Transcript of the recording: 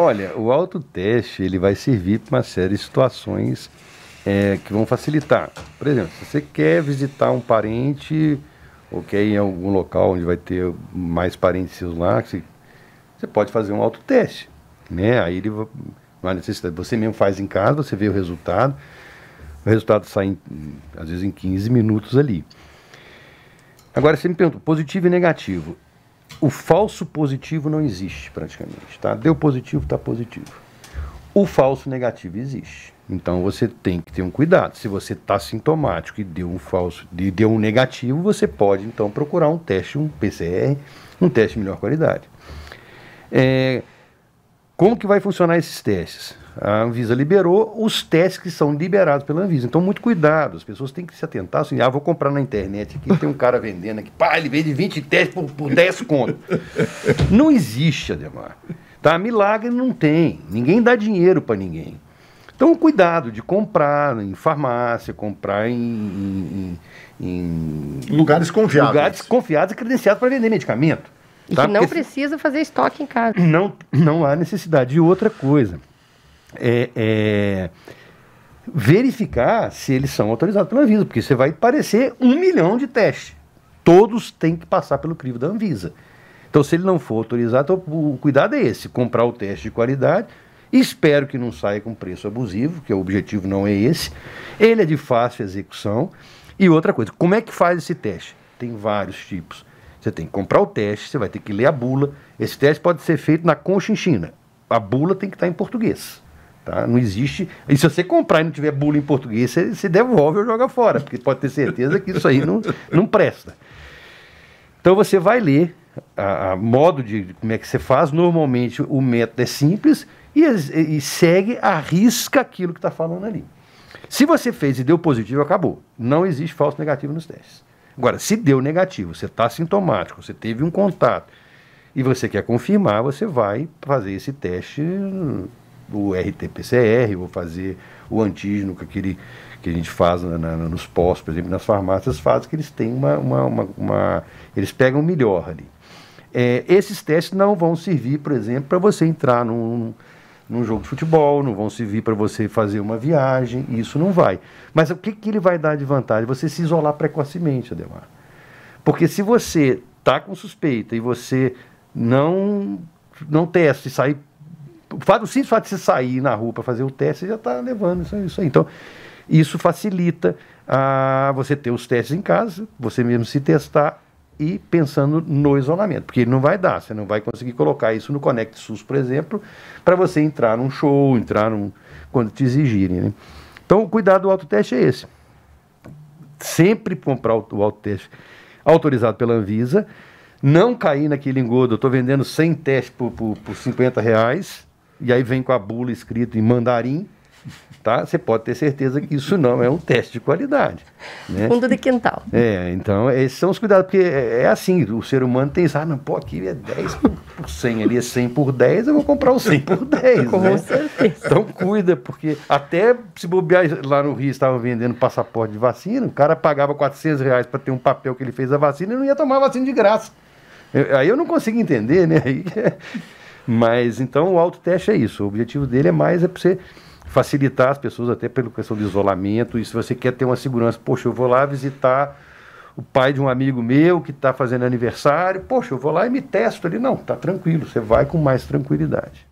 Olha, o autoteste ele vai servir para uma série de situações é, que vão facilitar. Por exemplo, se você quer visitar um parente ou quer ir em algum local onde vai ter mais parentes seus lá, você, você pode fazer um autoteste. Né? Aí ele não necessidade. Você mesmo faz em casa, você vê o resultado. O resultado sai, em, às vezes, em 15 minutos ali. Agora, você me pergunta, positivo e negativo. O falso positivo não existe praticamente, tá? Deu positivo, está positivo. O falso negativo existe. Então você tem que ter um cuidado. Se você está sintomático e deu um falso, e deu um negativo, você pode então procurar um teste, um PCR, um teste de melhor qualidade. É, como que vai funcionar esses testes? A Anvisa liberou os testes que são liberados pela Anvisa. Então, muito cuidado. As pessoas têm que se atentar. Assim, ah, vou comprar na internet aqui, tem um cara vendendo aqui. Pá, ele vende 20 testes por, por 10 conto. Não existe, Ademar. Tá? Milagre não tem. Ninguém dá dinheiro para ninguém. Então, cuidado de comprar em farmácia, comprar em, em, em lugares confiáveis. Lugares confiáveis e credenciados para vender medicamento. E tá? que não precisa fazer estoque em casa. Não, não há necessidade. E outra coisa, é, é verificar se eles são autorizados pela Anvisa, porque você vai parecer um milhão de testes. Todos têm que passar pelo crivo da Anvisa. Então, se ele não for autorizado, o cuidado é esse: comprar o teste de qualidade. Espero que não saia com preço abusivo, que o objetivo não é esse. Ele é de fácil execução. E outra coisa, como é que faz esse teste? Tem vários tipos. Você tem que comprar o teste, você vai ter que ler a bula. Esse teste pode ser feito na Concha China. A bula tem que estar em português. Tá? Não existe. E se você comprar e não tiver bula em português, você, você devolve ou joga fora, porque pode ter certeza que isso aí não, não presta. Então você vai ler a, a modo de como é que você faz. Normalmente o método é simples e, e segue, arrisca aquilo que está falando ali. Se você fez e deu positivo, acabou. Não existe falso negativo nos testes. Agora, se deu negativo, você está sintomático, você teve um contato e você quer confirmar, você vai fazer esse teste, o RT-PCR, ou fazer o antígeno que, aquele, que a gente faz na, na, nos postos, por exemplo, nas farmácias, faz que eles têm uma, uma, uma, uma eles pegam melhor ali. É, esses testes não vão servir, por exemplo, para você entrar num, num jogo de futebol, não vão servir para você fazer uma viagem, isso não vai. Mas o que, que ele vai dar de vantagem? Você se isolar precocemente, Ademar. Porque se você está com suspeita e você não não testa e sair. O simples fato de você sair na rua para fazer o teste, você já está levando isso, isso aí. Então, isso facilita a você ter os testes em casa, você mesmo se testar e pensando no isolamento, porque não vai dar, você não vai conseguir colocar isso no Conect SUS, por exemplo, para você entrar num show, entrar num. quando te exigirem. Né? Então, o cuidado do autoteste é esse. Sempre comprar o autoteste autorizado pela Anvisa, não cair naquele engodo, eu estou vendendo 100 testes por, por, por 50 reais, e aí vem com a bula escrita em mandarim, tá? Você pode ter certeza que isso não é um teste de qualidade. Né? Fundo de quintal. É, então esses são os cuidados, porque é, é assim, o ser humano tem, ah, não, pô, aqui é 10 por, por 100, ali é 100 por 10, eu vou comprar o 100 por 10, Com né? certeza. Então cuida, porque até se bobear lá no Rio, estavam vendendo passaporte de vacina, o cara pagava 400 reais para ter um papel que ele fez a vacina e não ia tomar a vacina de graça. Eu, aí eu não consigo entender, né? Aí, mas então o autoteste é isso, o objetivo dele é mais é para você facilitar as pessoas até pela questão do isolamento. E se você quer ter uma segurança, poxa, eu vou lá visitar o pai de um amigo meu que está fazendo aniversário, poxa, eu vou lá e me testo ali. Não, tá tranquilo, você vai com mais tranquilidade.